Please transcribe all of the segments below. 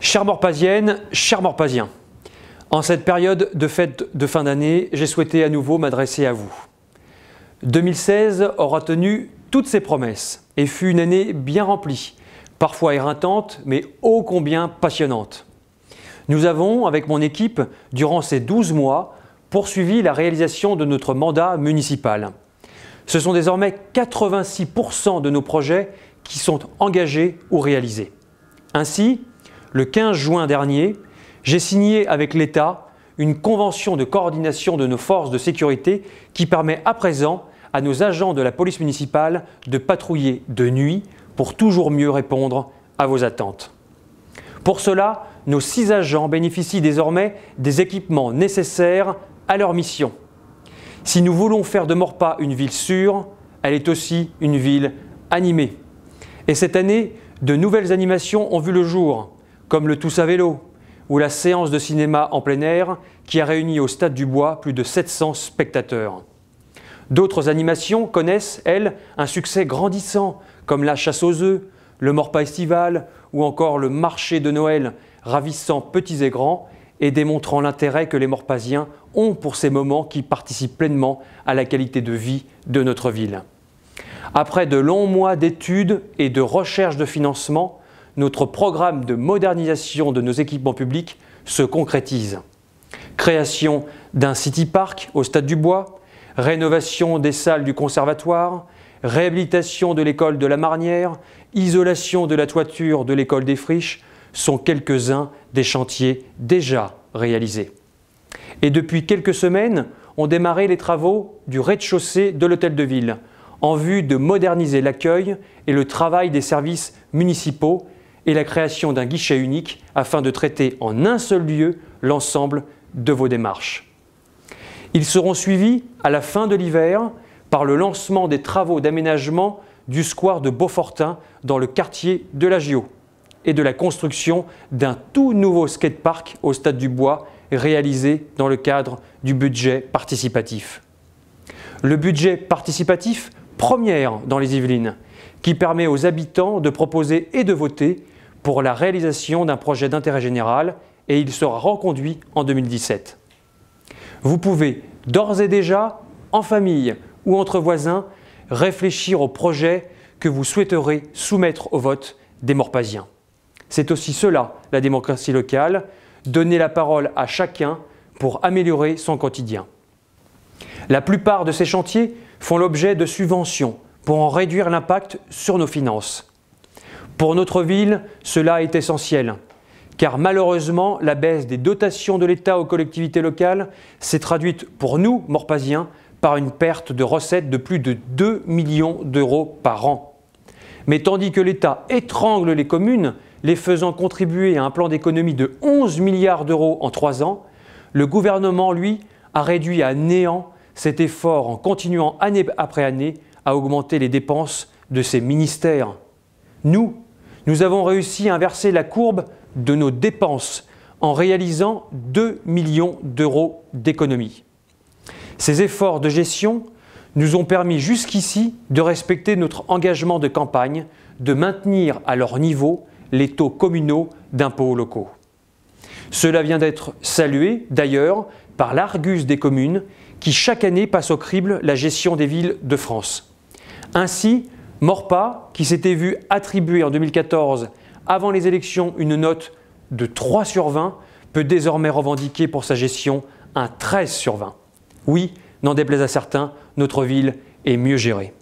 Chers Morpasiennes, chers Morpasiens, en cette période de fête de fin d'année, j'ai souhaité à nouveau m'adresser à vous. 2016 aura tenu toutes ses promesses et fut une année bien remplie, parfois éreintante, mais ô combien passionnante. Nous avons, avec mon équipe, durant ces 12 mois, poursuivi la réalisation de notre mandat municipal. Ce sont désormais 86% de nos projets qui sont engagés ou réalisés. Ainsi, le 15 juin dernier, j'ai signé avec l'État une convention de coordination de nos forces de sécurité qui permet à présent à nos agents de la police municipale de patrouiller de nuit pour toujours mieux répondre à vos attentes. Pour cela, nos six agents bénéficient désormais des équipements nécessaires à leur mission. Si nous voulons faire de Morpa une ville sûre, elle est aussi une ville animée. Et cette année, de nouvelles animations ont vu le jour, comme le Tous à vélo ou la séance de cinéma en plein air qui a réuni au Stade du Bois plus de 700 spectateurs. D'autres animations connaissent, elles, un succès grandissant, comme la chasse aux œufs, le Morpa estival ou encore le marché de Noël, ravissant petits et grands et démontrant l'intérêt que les Morpasiens ont pour ces moments qui participent pleinement à la qualité de vie de notre ville. Après de longs mois d'études et de recherches de financement, notre programme de modernisation de nos équipements publics se concrétise. Création d'un city park au Stade du Bois, rénovation des salles du conservatoire, réhabilitation de l'école de la Marnière, isolation de la toiture de l'école des Friches, sont quelques-uns des chantiers déjà réalisés. Et depuis quelques semaines, ont démarré les travaux du rez-de-chaussée de l'hôtel de ville en vue de moderniser l'accueil et le travail des services municipaux et la création d'un guichet unique afin de traiter en un seul lieu l'ensemble de vos démarches. Ils seront suivis à la fin de l'hiver par le lancement des travaux d'aménagement du square de Beaufortin dans le quartier de la Gio et de la construction d'un tout nouveau skatepark au Stade du Bois réalisé dans le cadre du budget participatif. Le budget participatif, première dans les Yvelines, qui permet aux habitants de proposer et de voter pour la réalisation d'un projet d'intérêt général et il sera reconduit en 2017. Vous pouvez d'ores et déjà, en famille ou entre voisins, réfléchir au projet que vous souhaiterez soumettre au vote des Morpasiens. C'est aussi cela, la démocratie locale, donner la parole à chacun pour améliorer son quotidien. La plupart de ces chantiers font l'objet de subventions pour en réduire l'impact sur nos finances. Pour notre ville, cela est essentiel, car malheureusement, la baisse des dotations de l'État aux collectivités locales s'est traduite pour nous, Morpasiens, par une perte de recettes de plus de 2 millions d'euros par an. Mais tandis que l'État étrangle les communes les faisant contribuer à un plan d'économie de 11 milliards d'euros en trois ans, le gouvernement, lui, a réduit à néant cet effort en continuant année après année à augmenter les dépenses de ses ministères. Nous, nous avons réussi à inverser la courbe de nos dépenses en réalisant 2 millions d'euros d'économies. Ces efforts de gestion nous ont permis jusqu'ici de respecter notre engagement de campagne, de maintenir à leur niveau les taux communaux d'impôts locaux. Cela vient d'être salué, d'ailleurs, par l'Argus des communes, qui chaque année passe au crible la gestion des villes de France. Ainsi, Morpa, qui s'était vu attribuer en 2014, avant les élections, une note de 3 sur 20, peut désormais revendiquer pour sa gestion un 13 sur 20. Oui, n'en déplaise à certains, notre ville est mieux gérée.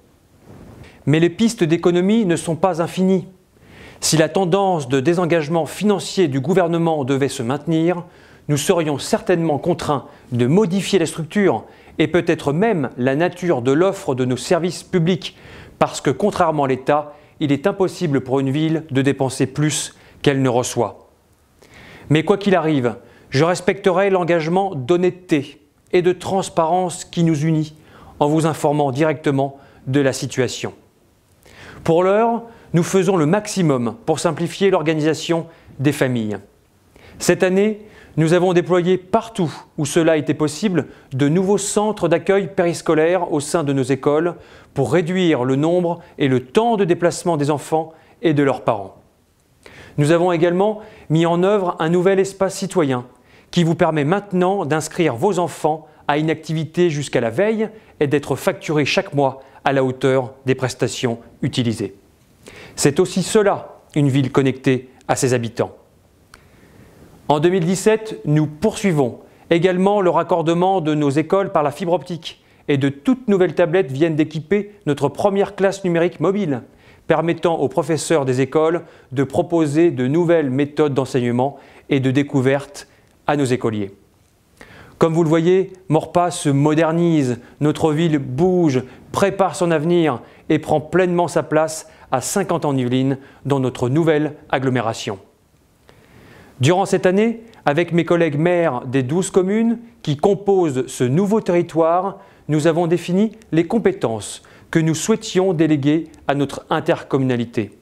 Mais les pistes d'économie ne sont pas infinies. Si la tendance de désengagement financier du gouvernement devait se maintenir, nous serions certainement contraints de modifier la structure et peut-être même la nature de l'offre de nos services publics, parce que contrairement à l'État, il est impossible pour une ville de dépenser plus qu'elle ne reçoit. Mais quoi qu'il arrive, je respecterai l'engagement d'honnêteté et de transparence qui nous unit en vous informant directement de la situation. Pour l'heure, nous faisons le maximum pour simplifier l'organisation des familles. Cette année, nous avons déployé partout où cela était possible de nouveaux centres d'accueil périscolaires au sein de nos écoles pour réduire le nombre et le temps de déplacement des enfants et de leurs parents. Nous avons également mis en œuvre un nouvel espace citoyen qui vous permet maintenant d'inscrire vos enfants à une activité jusqu'à la veille et d'être facturés chaque mois à la hauteur des prestations utilisées. C'est aussi cela, une ville connectée à ses habitants. En 2017, nous poursuivons également le raccordement de nos écoles par la fibre optique et de toutes nouvelles tablettes viennent d'équiper notre première classe numérique mobile, permettant aux professeurs des écoles de proposer de nouvelles méthodes d'enseignement et de découverte à nos écoliers. Comme vous le voyez, Morpa se modernise, notre ville bouge, prépare son avenir et prend pleinement sa place à 50 en Yvelines dans notre nouvelle agglomération. Durant cette année, avec mes collègues maires des 12 communes qui composent ce nouveau territoire, nous avons défini les compétences que nous souhaitions déléguer à notre intercommunalité.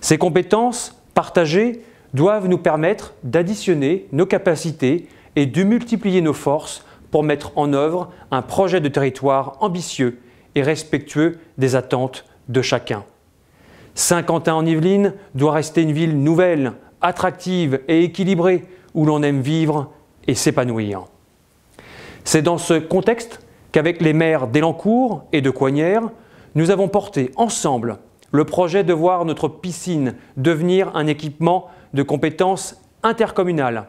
Ces compétences partagées doivent nous permettre d'additionner nos capacités et de multiplier nos forces pour mettre en œuvre un projet de territoire ambitieux et respectueux des attentes de chacun. Saint-Quentin-en-Yvelines doit rester une ville nouvelle, attractive et équilibrée, où l'on aime vivre et s'épanouir. C'est dans ce contexte qu'avec les maires d'Elancourt et de Coignères, nous avons porté ensemble le projet de voir notre piscine devenir un équipement de compétences intercommunales.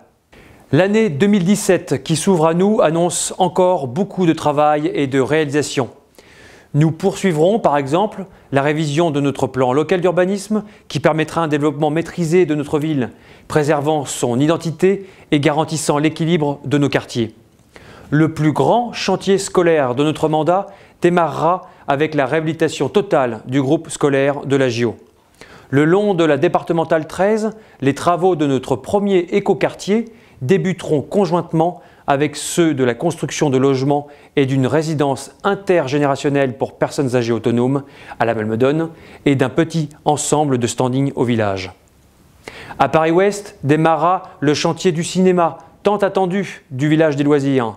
L'année 2017 qui s'ouvre à nous annonce encore beaucoup de travail et de réalisations. Nous poursuivrons par exemple la révision de notre plan local d'urbanisme qui permettra un développement maîtrisé de notre ville, préservant son identité et garantissant l'équilibre de nos quartiers. Le plus grand chantier scolaire de notre mandat démarrera avec la réhabilitation totale du groupe scolaire de la GIO. Le long de la départementale 13, les travaux de notre premier écoquartier débuteront conjointement avec ceux de la construction de logements et d'une résidence intergénérationnelle pour personnes âgées autonomes à la Malmedonne et d'un petit ensemble de standing au village. À Paris-Ouest démarra le chantier du cinéma, tant attendu, du village des loisirs,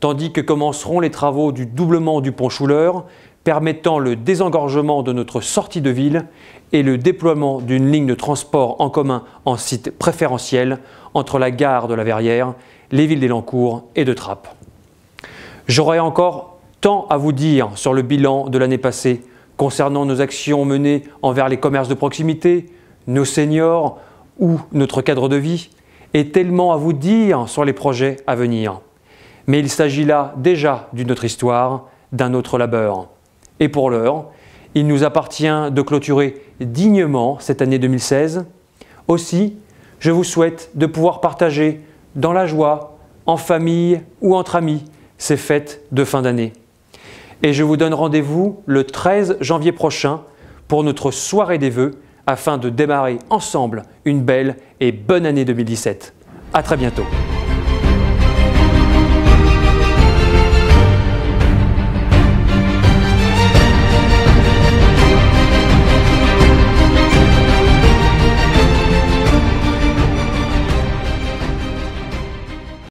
tandis que commenceront les travaux du doublement du pont Chouleur, permettant le désengorgement de notre sortie de ville et le déploiement d'une ligne de transport en commun en site préférentiel entre la gare de la Verrière les villes d'Elancourt et de Trappes. J'aurais encore tant à vous dire sur le bilan de l'année passée concernant nos actions menées envers les commerces de proximité, nos seniors ou notre cadre de vie, et tellement à vous dire sur les projets à venir. Mais il s'agit là déjà d'une autre histoire, d'un autre labeur. Et pour l'heure, il nous appartient de clôturer dignement cette année 2016. Aussi, je vous souhaite de pouvoir partager dans la joie, en famille ou entre amis, ces fêtes de fin d'année. Et je vous donne rendez-vous le 13 janvier prochain pour notre soirée des vœux afin de démarrer ensemble une belle et bonne année 2017. A très bientôt.